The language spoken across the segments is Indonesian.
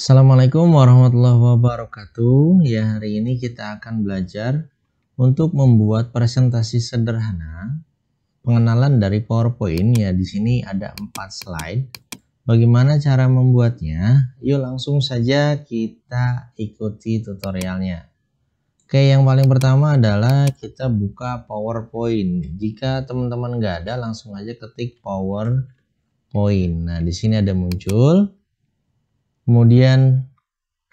Assalamualaikum warahmatullahi wabarakatuh. Ya, hari ini kita akan belajar untuk membuat presentasi sederhana pengenalan dari PowerPoint. Ya, di sini ada 4 slide. Bagaimana cara membuatnya? Yuk langsung saja kita ikuti tutorialnya. Oke, yang paling pertama adalah kita buka PowerPoint. Jika teman-teman nggak ada, langsung aja ketik PowerPoint. Nah, di sini ada muncul kemudian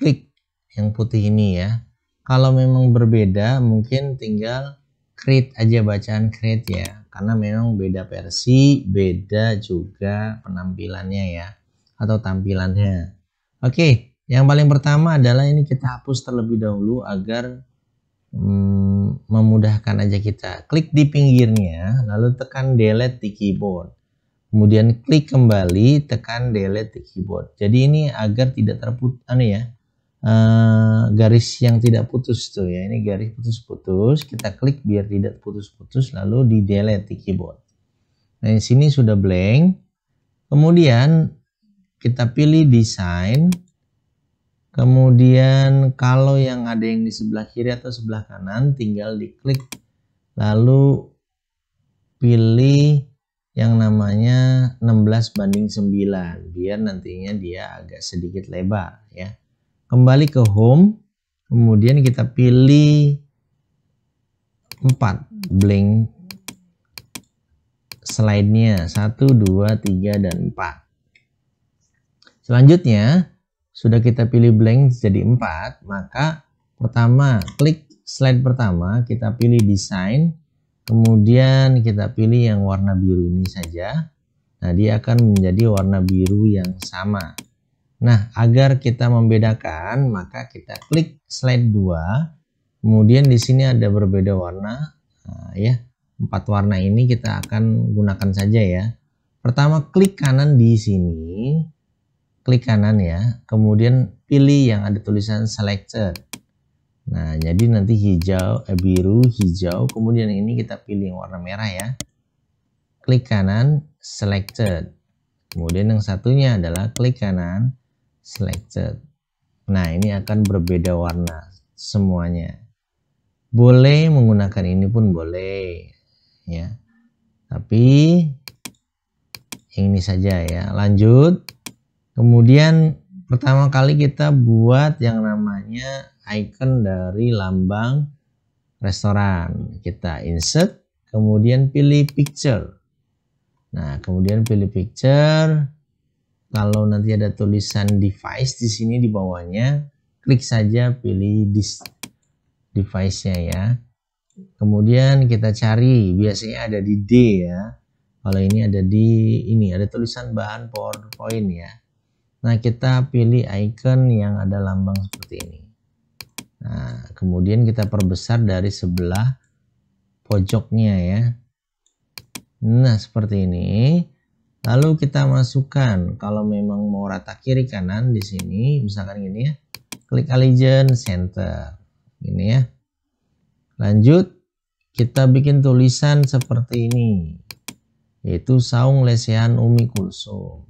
klik yang putih ini ya kalau memang berbeda mungkin tinggal create aja bacaan create ya karena memang beda versi beda juga penampilannya ya atau tampilannya oke yang paling pertama adalah ini kita hapus terlebih dahulu agar hmm, memudahkan aja kita klik di pinggirnya lalu tekan delete di keyboard Kemudian klik kembali, tekan delete di keyboard. Jadi ini agar tidak terputus, anu ya, uh, garis yang tidak putus tuh ya. Ini garis putus-putus, kita klik biar tidak putus-putus, lalu di delete di keyboard. Nah di sini sudah blank. Kemudian kita pilih design Kemudian kalau yang ada yang di sebelah kiri atau sebelah kanan, tinggal diklik, lalu pilih yang namanya 16 banding 9 biar nantinya dia agak sedikit lebar ya. Kembali ke home, kemudian kita pilih 4 blank slide-nya 1 2 3 dan 4. Selanjutnya sudah kita pilih blank jadi 4, maka pertama klik slide pertama kita pilih design Kemudian kita pilih yang warna biru ini saja. Nah, dia akan menjadi warna biru yang sama. Nah, agar kita membedakan, maka kita klik slide 2. Kemudian di sini ada berbeda warna. Nah, ya, empat warna ini kita akan gunakan saja ya. Pertama klik kanan di sini. Klik kanan ya. Kemudian pilih yang ada tulisan selected. Nah, jadi nanti hijau, eh, biru, hijau, kemudian ini kita pilih warna merah ya. Klik kanan, selected. Kemudian yang satunya adalah klik kanan, selected. Nah, ini akan berbeda warna semuanya. Boleh menggunakan ini pun boleh ya. Tapi ini saja ya. Lanjut. Kemudian pertama kali kita buat yang namanya icon dari lambang restoran. Kita insert, kemudian pilih picture. Nah, kemudian pilih picture. Kalau nanti ada tulisan device di sini di bawahnya, klik saja pilih device-nya ya. Kemudian kita cari, biasanya ada di D ya. Kalau ini ada di ini, ada tulisan bahan PowerPoint ya. Nah, kita pilih icon yang ada lambang seperti ini. Nah, kemudian kita perbesar dari sebelah pojoknya ya. Nah, seperti ini. Lalu kita masukkan kalau memang mau rata kiri kanan di sini, misalkan gini ya. Klik Allegiant Center. Ini ya. Lanjut, kita bikin tulisan seperti ini. Yaitu saung lesehan umi kulsum.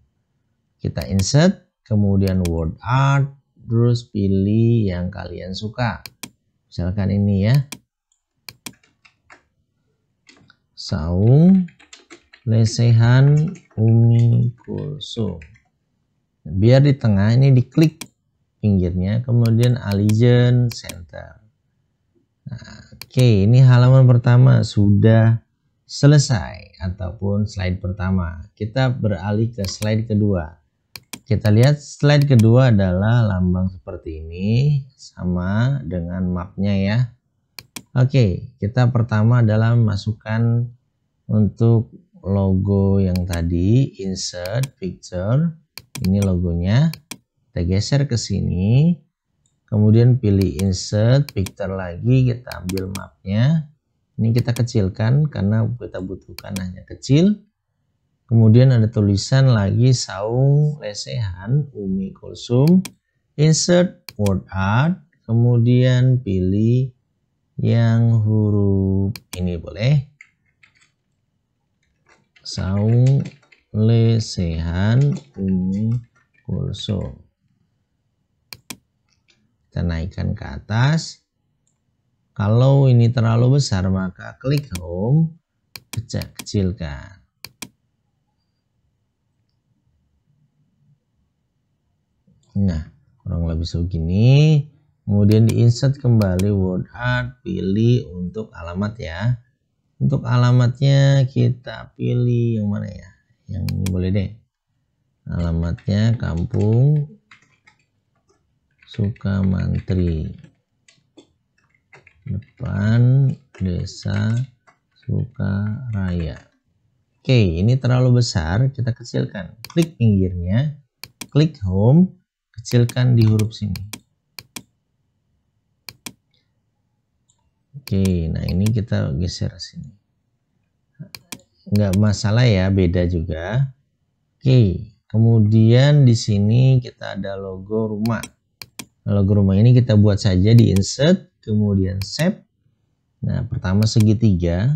Kita insert, kemudian word art, terus pilih yang kalian suka misalkan ini ya saung lesehan umi kulsum biar di tengah ini diklik pinggirnya kemudian align center nah, oke ini halaman pertama sudah selesai ataupun slide pertama kita beralih ke slide kedua kita lihat slide kedua adalah lambang seperti ini sama dengan mapnya ya. Oke, kita pertama adalah masukkan untuk logo yang tadi insert picture. Ini logonya. Kita geser ke sini. Kemudian pilih insert picture lagi, kita ambil mapnya. Ini kita kecilkan karena kita butuhkan hanya kecil. Kemudian ada tulisan lagi saung lesehan Umi Kulsum. Insert word art. Kemudian pilih yang huruf ini boleh. Saung lesehan Umi Kulsum. Kita naikkan ke atas. Kalau ini terlalu besar maka klik home, kecilkan. Nah, kurang lebih segini Kemudian di insert kembali word art, pilih untuk alamat ya. Untuk alamatnya kita pilih yang mana ya? Yang ini boleh deh. Alamatnya Kampung Sukamantri. Depan Desa Sukaraya. Oke, ini terlalu besar, kita kecilkan. Klik pinggirnya, klik home, kecilkan di huruf sini oke nah ini kita geser sini Enggak masalah ya beda juga oke kemudian di sini kita ada logo rumah nah, logo rumah ini kita buat saja di insert kemudian shape nah pertama segitiga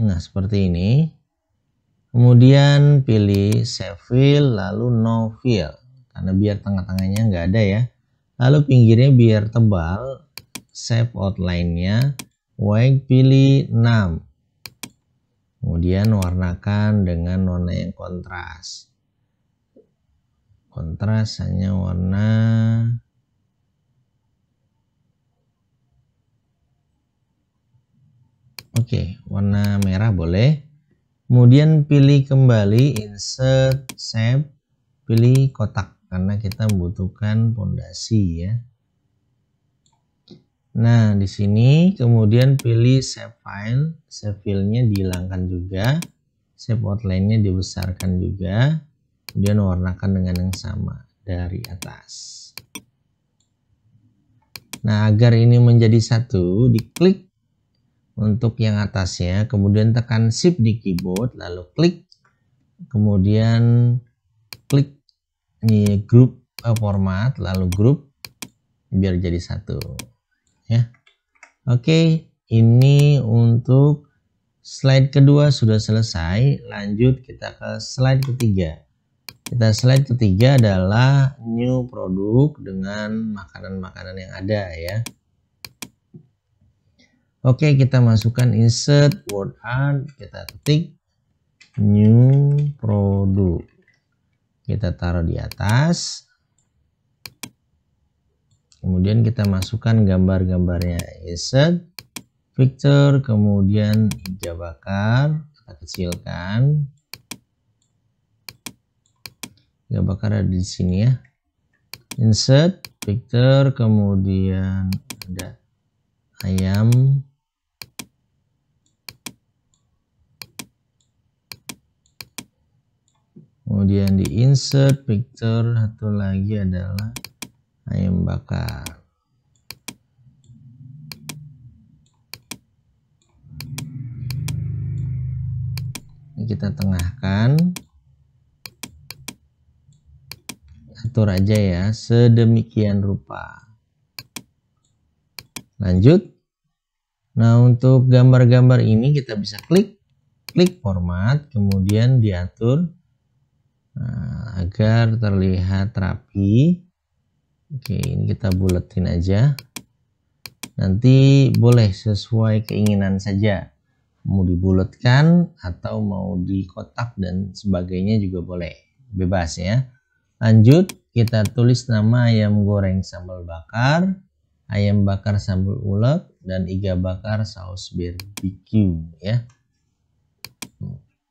Nah, seperti ini. Kemudian pilih Save Fill lalu No Fill Karena biar tengah-tengahnya nggak ada ya. Lalu pinggirnya biar tebal. Save outline-nya. White pilih 6. Kemudian warnakan dengan warna yang kontras. Kontras hanya warna Oke, warna merah boleh. Kemudian pilih kembali insert shape, pilih kotak karena kita membutuhkan pondasi ya. Nah, di sini kemudian pilih save file, save Filenya dihilangkan juga, save outline-nya dibesarkan juga, kemudian warnakan dengan yang sama dari atas. Nah, agar ini menjadi satu, diklik untuk yang atasnya kemudian tekan shift di keyboard lalu klik kemudian klik ini grup eh, format lalu grup biar jadi satu ya oke ini untuk slide kedua sudah selesai lanjut kita ke slide ketiga kita slide ketiga adalah new produk dengan makanan-makanan yang ada ya Oke, kita masukkan insert word art, kita ketik new Produk, Kita taruh di atas. Kemudian kita masukkan gambar-gambarnya. Insert picture, kemudian iga kita kecilkan. Iga ada di sini ya. Insert picture, kemudian ada ayam kemudian di insert picture satu lagi adalah ayam bakar ini kita tengahkan atur aja ya sedemikian rupa lanjut nah untuk gambar-gambar ini kita bisa klik klik format kemudian diatur Nah, agar terlihat rapi. Oke, ini kita buletin aja. Nanti boleh sesuai keinginan saja. Mau dibulatkan atau mau di kotak dan sebagainya juga boleh. Bebas ya. Lanjut, kita tulis nama ayam goreng sambal bakar, ayam bakar sambal ulek, dan iga bakar saus barbecue ya.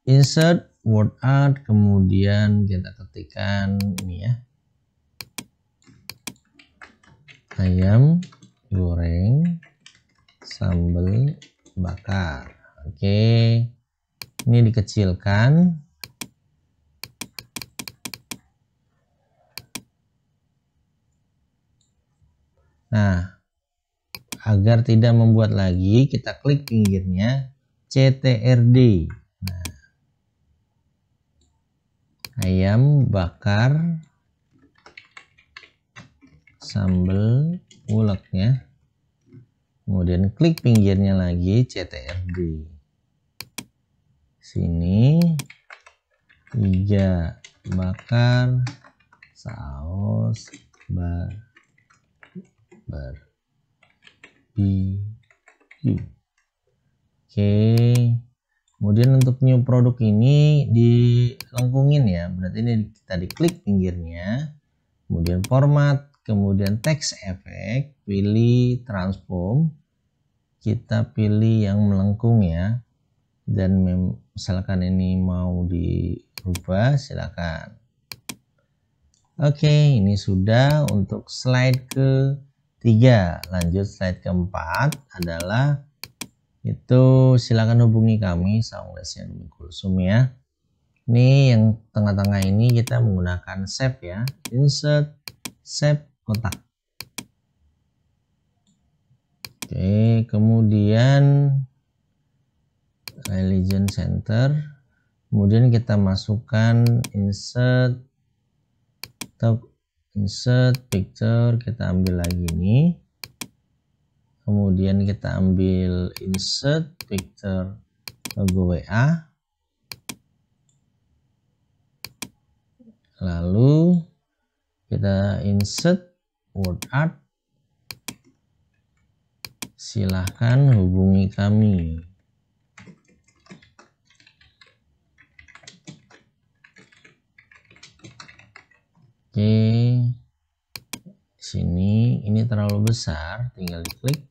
Insert word art kemudian kita ketikkan ini ya ayam goreng sambal bakar oke ini dikecilkan nah agar tidak membuat lagi kita klik pinggirnya CTRD ayam bakar sambal uleknya kemudian klik pinggirnya lagi CTRD sini tiga bakar saus bar bar oke okay kemudian untuk new produk ini dilengkungin ya berarti ini kita diklik pinggirnya kemudian format kemudian text efek, pilih transform kita pilih yang melengkung ya dan misalkan ini mau diubah silakan oke ini sudah untuk slide ke tiga lanjut slide keempat adalah itu silakan hubungi kami saung lesian kursum ya ini yang tengah-tengah ini kita menggunakan save ya insert save kotak oke kemudian religion center kemudian kita masukkan insert top insert picture kita ambil lagi ini kemudian kita ambil insert picture logo WA lalu kita insert word art silahkan hubungi kami oke okay sini ini terlalu besar tinggal diklik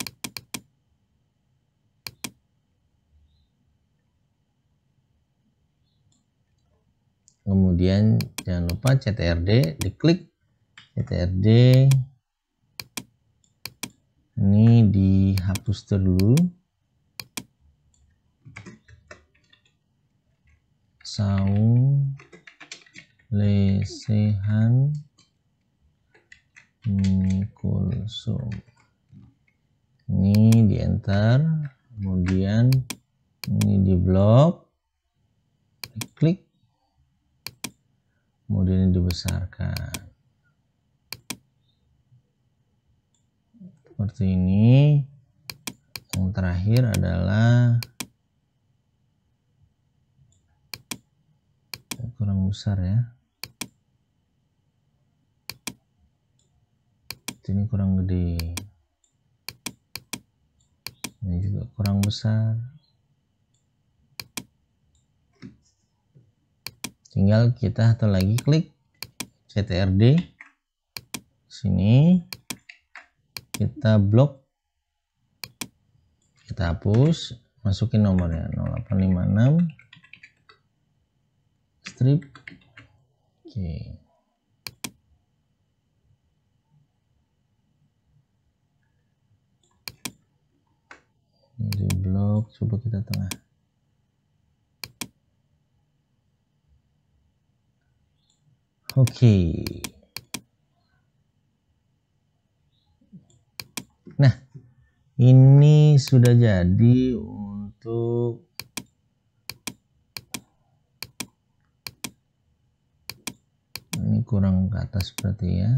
kemudian jangan lupa CTRD diklik CTRD ini dihapus dulu sound lesehan ini kulsum ini di enter kemudian ini di blok klik kemudian ini dibesarkan seperti ini yang terakhir adalah kurang besar ya ini kurang gede ini juga kurang besar tinggal kita satu lagi klik CTRD sini kita blok kita hapus masukin nomornya 0856 strip oke okay. coba kita tengah oke okay. nah ini sudah jadi untuk ini kurang ke atas berarti ya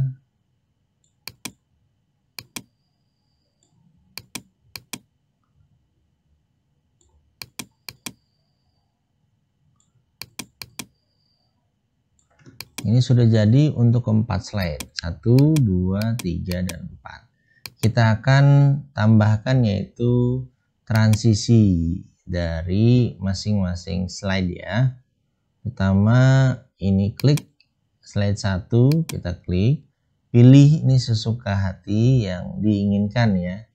Ini sudah jadi untuk keempat slide. satu dua tiga dan empat Kita akan tambahkan yaitu transisi dari masing-masing slide ya. Pertama ini klik slide satu kita klik. Pilih ini sesuka hati yang diinginkan ya.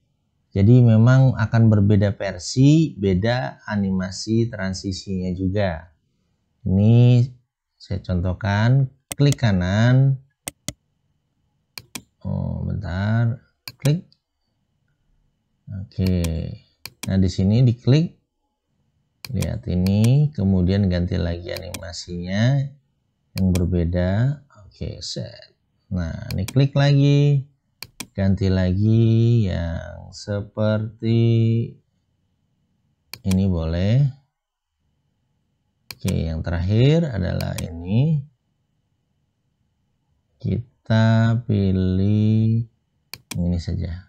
Jadi memang akan berbeda versi, beda animasi transisinya juga. Ini saya contohkan klik kanan oh bentar klik oke nah di sini diklik lihat ini kemudian ganti lagi animasinya yang berbeda oke set nah ini klik lagi ganti lagi yang seperti ini boleh oke yang terakhir adalah ini kita pilih ini saja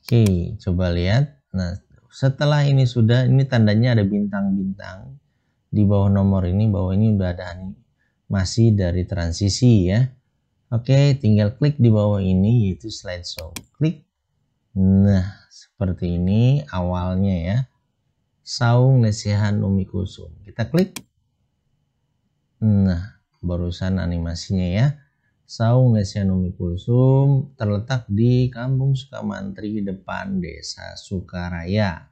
oke coba lihat nah setelah ini sudah ini tandanya ada bintang-bintang di bawah nomor ini bahwa ini udah ada masih dari transisi ya oke tinggal klik di bawah ini yaitu slideshow klik nah seperti ini awalnya ya saung lesihan umi kusum kita klik nah barusan animasinya ya. Saung Lesianumi Kulsum terletak di Kampung Sukamantri depan Desa Sukaraya.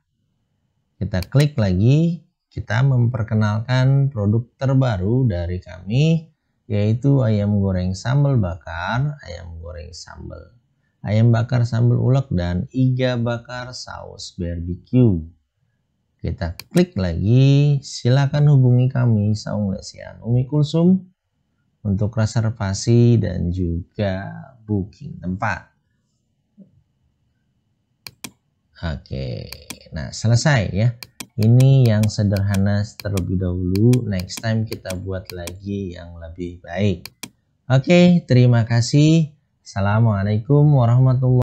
Kita klik lagi, kita memperkenalkan produk terbaru dari kami yaitu ayam goreng sambal bakar, ayam goreng sambal, ayam bakar sambal ulek dan iga bakar saus barbecue. Kita klik lagi, silakan hubungi kami Saung Lesian Umi Kulsum untuk reservasi dan juga booking tempat. Oke, nah selesai ya. Ini yang sederhana terlebih dahulu. Next time kita buat lagi yang lebih baik. Oke, terima kasih. Assalamualaikum warahmatullahi